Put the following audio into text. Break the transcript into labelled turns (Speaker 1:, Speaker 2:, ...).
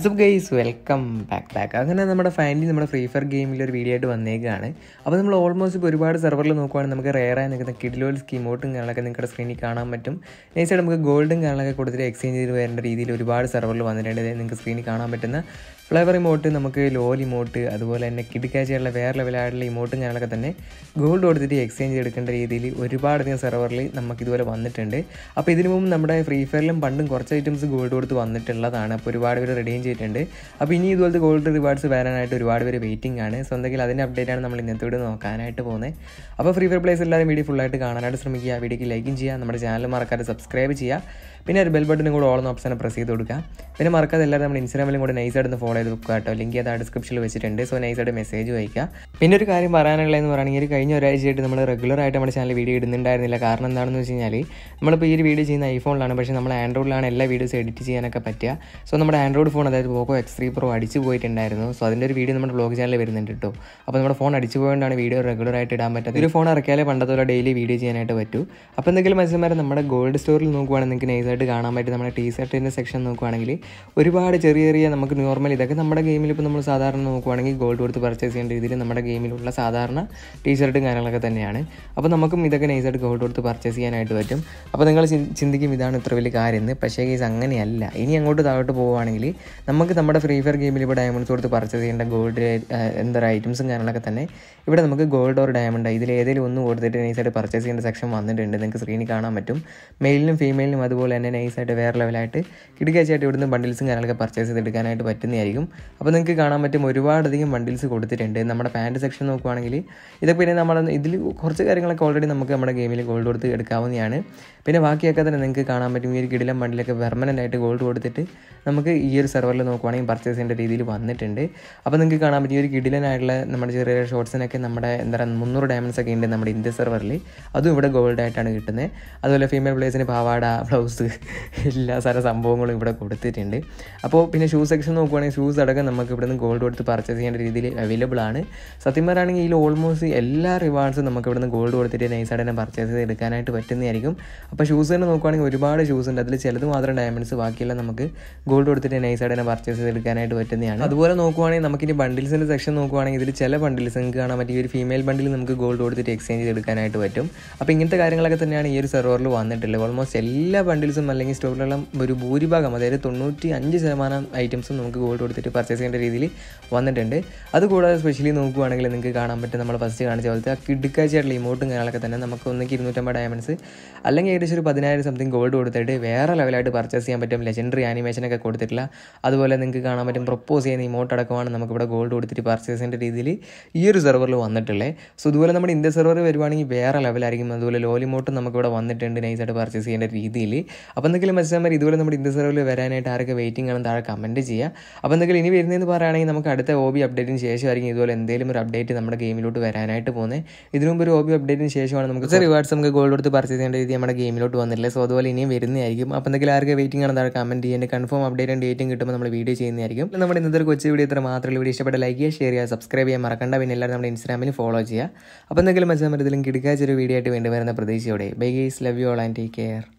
Speaker 1: WhatsApp welcome back back അങ്ങനെ നമ്മുടെ finally നമ്മുടെ ഫ്രീ ഫയർ ഗെയിമിൽ ഒരു വീഡിയോ ആയിട്ട് വന്നേക്കാണ് അപ്പോൾ നമ്മൾ ഓൾമോസ്റ്റ് ഇപ്പോൾ ഒരുപാട് സെർവറിൽ നോക്കുവാണെങ്കിൽ നമുക്ക് ആയി നിൽക്കുന്ന കിഡിലോൽ സ്കീമോട്ടും കാണാനൊക്കെ നിങ്ങളുടെ സ്ക്രീനിൽ കാണാൻ പറ്റും നേച്ചായിട്ട് നമുക്ക് ഗോൾഡും കാണാനൊക്കെ കൊടുത്തിട്ട് എക്സ്ചേഞ്ച് ചെയ്ത് വരേണ്ട രീതിയിൽ ഒരുപാട് സെർവറിൽ വന്നിട്ടുണ്ട് നിങ്ങൾക്ക് സ്ക്രീനിൽ കാണാൻ പറ്റുന്ന ഫ്ലേവർ ഇമോട്ട് നമുക്ക് ലോൽ ഇമോട്ട് അതുപോലെ തന്നെ കിടിക്കാച്ചയുള്ള വേറെ ലെവലായിട്ടുള്ള ഇമോട്ടും കാര്യങ്ങളൊക്കെ തന്നെ ഗോൾഡ് കൊടുത്തിട്ട് എക്സ്ചേഞ്ച് എടുക്കേണ്ട രീതിയിൽ ഒരുപാടധികം സെർവറിൽ നമുക്ക് ഇതുപോലെ വന്നിട്ടുണ്ട് അപ്പോൾ ഇതിനു മുമ്പ് നമ്മുടെ ഫ്രീ ഫയറിലും പണ്ടും കുറച്ച് ഐറ്റംസ് ഗോൾഡ് കൊടുത്ത് വന്നിട്ടുള്ളതാണ് അപ്പോൾ ഒരുപാട് പേര് റെഡിയും ചെയ്തിട്ടുണ്ട് അപ്പോൾ ഇനി ഇതുപോലത്തെ ഗോൾഡ് റിവാർഡ്സ് വരാനായിട്ട് ഒരുപാട് പേര് വെയിറ്റിംഗ് ആണ് സോ എന്തെങ്കിലും അതിൻ്റെ ആണ് നമ്മൾ ഇന്നത്തെ വീട് നോക്കാനായിട്ട് പോകുന്നത് അപ്പോൾ ഫ്രീ ഫയർ പ്ലേസ് എല്ലാവരും വീഡിയോ ഫുള്ളായിട്ട് കാണാനായിട്ട് ശ്രമിക്കുക വീഡിയോക്ക് ലൈക്കും ചെയ്യുക നമ്മുടെ ചാനൽ മറക്കാതെ സബ്സ്ക്രൈബ് ചെയ്യുക പിന്നെ ഒരു ബെൽ ബട്ടനും കൂടെ ഓളം ഓപ്ഷനെ പ്രസ് ചെയ്ത് കൊടുക്കുക പിന്നെ മറക്കാതെ എല്ലാവരും നമ്മുടെ ഇൻസ്റ്റാഗ്രാമിലും കൂടെ നൈസായിട്ട് ഒന്ന് ഫോളോ ചെയ്ത് വെക്കുക കേട്ടോ ലിങ്ക് അത് ഡിസ്ക്രിപ്ഷനിൽ വെച്ചിട്ടുണ്ട് സോ നൈസായിട്ട് മെസ്സേജ് അയക്കുക പിന്നെ ഒരു കാര്യം പറയാനുള്ളതെന്ന് പറയുകയാണെങ്കിൽ കഴിഞ്ഞ ഒരാഴ്ചയായിട്ട് നമ്മൾ റെഗുലർ ആയിട്ട് നമ്മുടെ ചാനൽ വീഡിയോ ഇടുന്നുണ്ടായിരുന്നില്ല കാരണം എന്താണെന്ന് വെച്ച് കഴിഞ്ഞാൽ നമ്മളിപ്പോൾ ഈ ഒരു വീഡിയോ ചെയ്യുന്ന ഐഫോണിലാണ് പക്ഷേ നമ്മൾ ആൻഡ്രോയിഡിലാണ് എല്ലാ വീഡിയോസ് എഡിറ്റ് ചെയ്യാനൊക്കെ പറ്റുക സോ നമ്മുടെ ആൻഡ്രോയിഡ് ഫോൺ അതായത് പോക്കോ എക്സ് ത്രീ പ്രോ അടിച്ചു പോയിട്ടുണ്ടായിരുന്നു സോ അതിൻ്റെ ഒരു വീഡിയോ നമ്മുടെ ബ്ലോഗ് ചാനലിൽ വരുന്നുണ്ട് കേട്ടോ അപ്പോൾ നമ്മുടെ ഫോൺ അടിച്ചു പോയതുകൊണ്ടാണ് വീഡിയോ റെഗുലർ ആയിട്ട് ഇടാൻ പറ്റാത്തത് ഒരു ഫോൺ ഇറക്കിയാലേ പണ്ടത്തെ ഡെയിലി വീഡിയോ ചെയ്യാനായിട്ട് പറ്റൂ അപ്പോൾ എന്തെങ്കിലും മനസ്സിലായി നമ്മുടെ ഗോൾഡ് സ്റ്റോറിൽ നോക്കുവാണെങ്കിൽ നിങ്ങൾക്ക് നൈസായിട്ട് ആയിട്ട് കാണാൻ പറ്റും നമ്മുടെ ടീ ഷർട്ടിൻ്റെ സെക്ഷൻ നോക്കുവാണെങ്കിൽ ഒരുപാട് ചെറിയ ചെറിയ നമുക്ക് നോർമൽ ഇതൊക്കെ നമ്മുടെ ഗെയിമിൽ ഇപ്പോൾ നമ്മൾ സാധാരണ നോക്കുവാണെങ്കിൽ ഗോൾഡ് കൊടുത്ത് പർച്ചേസ് ചെയ്യേണ്ട രീതിയിൽ നമ്മുടെ ഗെയിമിലുള്ള സാധാരണ ടീ ഷർട്ടും കാര്യങ്ങളൊക്കെ തന്നെയാണ് അപ്പോൾ നമുക്കും ഇതൊക്കെ നൈസായിട്ട് ഗോൾഡ് കൊടുത്ത് പർച്ചേസ് ചെയ്യാനായിട്ട് പറ്റും അപ്പോൾ നിങ്ങൾ ചിന്തിക്കും ഇതാണ് ഇത്ര വലിയ കാര്യം എന്ന് പക്ഷേ കേസ് അങ്ങനെയല്ല ഇനി അങ്ങോട്ട് താഴോട്ട് പോവുകയാണെങ്കിൽ നമുക്ക് നമ്മുടെ ഫ്രീ ഫയർ ഗെയിമിൽ ഇപ്പോൾ ഡയമണ്ട്സ് കൊടുത്ത് പർച്ചേസ് ചെയ്യേണ്ട ഗോൾഡ് എന്താ ഐറ്റംസും കാര്യങ്ങളൊക്കെ തന്നെ ഇവിടെ നമുക്ക് ഗോൾഡ് ഓർ ഡയമണ്ട് ഇതിൽ ഏതെങ്കിലും ഒന്ന് കൊടുത്തിട്ട് നൈസായിട്ട് പർച്ചേസ് ചെയ്യേണ്ട സെക്ഷൻ വന്നിട്ടുണ്ട് നിങ്ങൾക്ക് സ്ക്രീനിൽ കാണാൻ പറ്റും മെയിലിനും ഫീമെയിലിനും അതുപോലെ തന്നെ തന്നെ നൈസായിട്ട് വേറെ ലെവലായിട്ട് കിടക്കാച്ചായിട്ട് ഇവിടുന്ന് ബണ്ടിൽസും കാര്യങ്ങളൊക്കെ പർച്ചേസ് എടുക്കാനായിട്ട് പറ്റുന്നതായിരിക്കും അപ്പോൾ നിങ്ങൾക്ക് കാണാൻ പറ്റും ഒരുപാടധികം ബണ്ടിൽസ് കൊടുത്തിട്ടുണ്ട് നമ്മുടെ പാൻറ്റ് സെക്ഷൻ നോക്കുവാണെങ്കിൽ ഇതൊക്കെ പിന്നെ നമ്മൾ ഇതിൽ കുറച്ച് കാര്യങ്ങളൊക്കെ ഓൾറെഡി നമുക്ക് നമ്മുടെ ഗെയിമിൽ ഗോൾഡ് കൊടുത്ത് എടുക്കാവുന്നതാണ് പിന്നെ ബാക്കിയൊക്കെ തന്നെ നിങ്ങൾക്ക് കാണാൻ പറ്റും ഈ ഒരു കിടിലം ബണ്ടിലൊക്കെ പെർമനൻ്റ് ആയിട്ട് ഗോൾഡ് കൊടുത്തിട്ട് നമുക്ക് ഈ ഒരു സെർവറിൽ നോക്കുവാണെങ്കിൽ പർച്ചേസ് ചെയ്യേണ്ട രീതിയിൽ വന്നിട്ടുണ്ട് അപ്പോൾ നിങ്ങൾക്ക് കാണാൻ പറ്റും ഈ ഒരു കിടിലനായിട്ടുള്ള നമ്മുടെ ചെറിയ ഷോർട്സിനൊക്കെ നമ്മുടെ എന്താ പറയുക മുന്നൂറ് ഡയമണ്ട്സ് ഒക്കെ ഉണ്ട് നമ്മുടെ ഇന്ത്യ സെർവറിൽ അതും ഇവിടെ ഗോൾഡ് ആയിട്ടാണ് കിട്ടുന്നത് അതുപോലെ ഫീമെയിൽ പ്ലേസിന് പാവാട ബ്ലൗസ് എല്ലാ സാര സംഭവങ്ങളും ഇവിടെ കൊടുത്തിട്ടുണ്ട് അപ്പോൾ പിന്നെ ഷൂ സെക്ഷൻ നോക്കുവാണെങ്കിൽ ഷൂസ് അടക്കം നമുക്ക് ഇവിടെ നിന്ന് ഗോൾഡ് കൊടുത്ത് പർച്ചേസ് ചെയ്യേണ്ട രീതിയിൽ അവൈലബിൾ ആണ് സത്യം പറയുകയാണെങ്കിൽ ഇതിൽ ഓൾമോസ്റ്റ് എല്ലാ റിവാർഡ്സും നമുക്ക് ഇവിടെ നിന്ന് ഗോൾഡ് കൊടുത്തിട്ട് നൈസായിട്ട് തന്നെ പർച്ചേസ് ചെയ്ത് എടുക്കാനായിട്ട് പറ്റുന്നതായിരിക്കും അപ്പോൾ ഷൂസ് തന്നെ നോക്കുവാണെങ്കിൽ ഒരുപാട് ഷൂസ് ഉണ്ട് അതിൽ ചിലത് മാത്രം ഡയമണ്ട്സ് ബാക്കിയെല്ലാം നമുക്ക് ഗോൾഡ് കൊടുത്തിട്ട് നൈസായിട്ട് തന്നെ പർച്ചേസ് ചെയ്ത് എടുക്കാനായിട്ട് പറ്റുന്നതാണ് അതുപോലെ നോക്കുവാണെങ്കിൽ നമുക്കിനി ബണ്ടിൽസിൻ്റെ സെക്ഷൻ നോക്കുവാണെങ്കിൽ ഇതിൽ ചില ബണ്ടിൽസ് നിങ്ങൾക്ക് കാണാൻ പറ്റിയ ഒരു ഫീമെയിൽ ബണ്ടിൽ നമുക്ക് ഗോൾഡ് കൊടുത്തിട്ട് എക്സ്ചേഞ്ച് ചെയ്ത് എടുക്കാനായിട്ട് പറ്റും അപ്പോൾ ഇങ്ങനത്തെ കാര്യങ്ങളൊക്കെ തന്നെയാണ് ഈ ഒരു സെർവറിൽ വന്നിട്ടുള്ളത് ഓൾമോസ്റ്റ് എല്ലാ ബണ്ടിൽസും ഐറ്റംസും അല്ലെങ്കിൽ സ്റ്റോറിലുള്ള ഒരു ഭൂരിഭാഗം അതായത് തൊണ്ണൂറ്റി അഞ്ച് ശതമാനം ഐറ്റംസും നമുക്ക് ഗോൾഡ് കൊടുത്തിട്ട് പർച്ചേസ് ചെയ്യേണ്ട രീതിയിൽ വന്നിട്ടുണ്ട് അതുകൂടാതെ സ്പെഷ്യലി നോക്കുകയാണെങ്കിൽ നിങ്ങൾക്ക് കാണാൻ പറ്റും നമ്മൾ ഫസ്റ്റ് കാണിച്ച പോലത്തെ ആ കിടുക്കാച്ചായിട്ടുള്ള ഇമോട്ടും കാര്യങ്ങളൊക്കെ തന്നെ നമുക്ക് ഒന്നിക്ക് ഇരുന്നൂറ്റമ്പത് ഡയമണ്ട്സ് അല്ലെങ്കിൽ ഏകദേശം ഒരു പതിനായിരം സംതിങ് ഗോൾഡ് കൊടുത്തിട്ട് വേറെ ലെവലായിട്ട് പർച്ചേസ് ചെയ്യാൻ പറ്റും ലെജൻഡറി ആനിമേഷനൊക്കെ കൊടുത്തിട്ടില്ല അതുപോലെ നിങ്ങൾക്ക് കാണാൻ പറ്റും പ്രൊപ്പോസ് ചെയ്യുന്ന ഇമോട്ട് അടക്കമാണ് നമുക്കിവിടെ ഗോൾഡ് കൊടുത്തിട്ട് പർച്ചേസ് ചെയ്യേണ്ട രീതിയിൽ ഈ ഒരു സെർവറിൽ വന്നിട്ടുള്ളത് സോ ഇതുപോലെ നമ്മുടെ ഇന്ത്യ സെർവർ വരുവാണെങ്കിൽ വേറെ ലെവലായിരിക്കും അതുപോലെ ലോലിമോട്ടും നമുക്കിവിടെ വന്നിട്ടുണ്ട് നൈസായിട്ട് പർച്ചേസ് ചെയ്യേണ്ട രീതിയിൽ അപ്പോൾ എന്തെങ്കിലും മത്സ്യന്മാർ ഇതുപോലെ നമ്മുടെ ഇന്ത്യ സർവറിൽ വരാനായിട്ട് ആരൊക്കെ വെയിറ്റിംഗ് ആണെന്ന് താഴെ കമൻറ്റ് ചെയ്യുക അപ്പോൾ എന്തെങ്കിലും ഇനി വരുന്നതെന്ന് പറയുകയാണെങ്കിൽ നമുക്ക് അടുത്ത ഒ ബി അപ്ഡേറ്റിന് ശേഷമായിരിക്കും ഇതുപോലെ എന്തെങ്കിലും ഒരു അപ്ഡേറ്റ് നമ്മുടെ ഗെയിമിലോട്ട് വരാനായിട്ട് പോകുന്നത് ഇതിനു മുമ്പ് ഒരു ഒ ബി അപ്ഡേറ്റിന് ശേഷമാണ് നമുക്ക് റിവാർഡ്സ് നമുക്ക് ഗോൾഡ് കൊടുത്ത് പർച്ചേസ് ചെയ്യേണ്ട രീതി നമ്മുടെ ഗെയിമിലോട്ട് വന്നില്ലേ സോ അതുപോലെ ഇനിയും വരുന്നതായിരിക്കും അപ്പോൾ എന്തെങ്കിലും ആർക്ക് വെയിറ്റിംഗ് ആണെന്ന് താഴെ കമൻറ്റ് ചെയ്യേണ്ട കൺഫേം അപ്ഡേറ്റും ഡേറ്റും കിട്ടുമ്പോൾ നമ്മൾ വീഡിയോ ചെയ്യുന്നതായിരിക്കും നമ്മുടെ ഇന്നത്തെ ഒരു കൊച്ചു വീഡിയോ ഇത്ര മാത്രമേ വീഡിയോ ഇഷ്ടപ്പെട്ട ലൈക്ക് ചെയ്യുക ഷെയർ ചെയ്യുക സബ്സ്ക്രൈബ് ചെയ്യാൻ മറക്കണ്ട പിന്നെ എല്ലാവരും നമ്മുടെ ഇൻസ്റ്റാഗ്രാമിൽ ഫോളോ ചെയ്യുക അപ്പോൾ എന്തെങ്കിലും മത്സ്യന്മാരത്തിലും കിടക്കാച്ചൊരു വീഡിയോ ആയിട്ട് വേണ്ടി വരുന്ന പ്രതീക്ഷയോടെ bye guys love you all and take care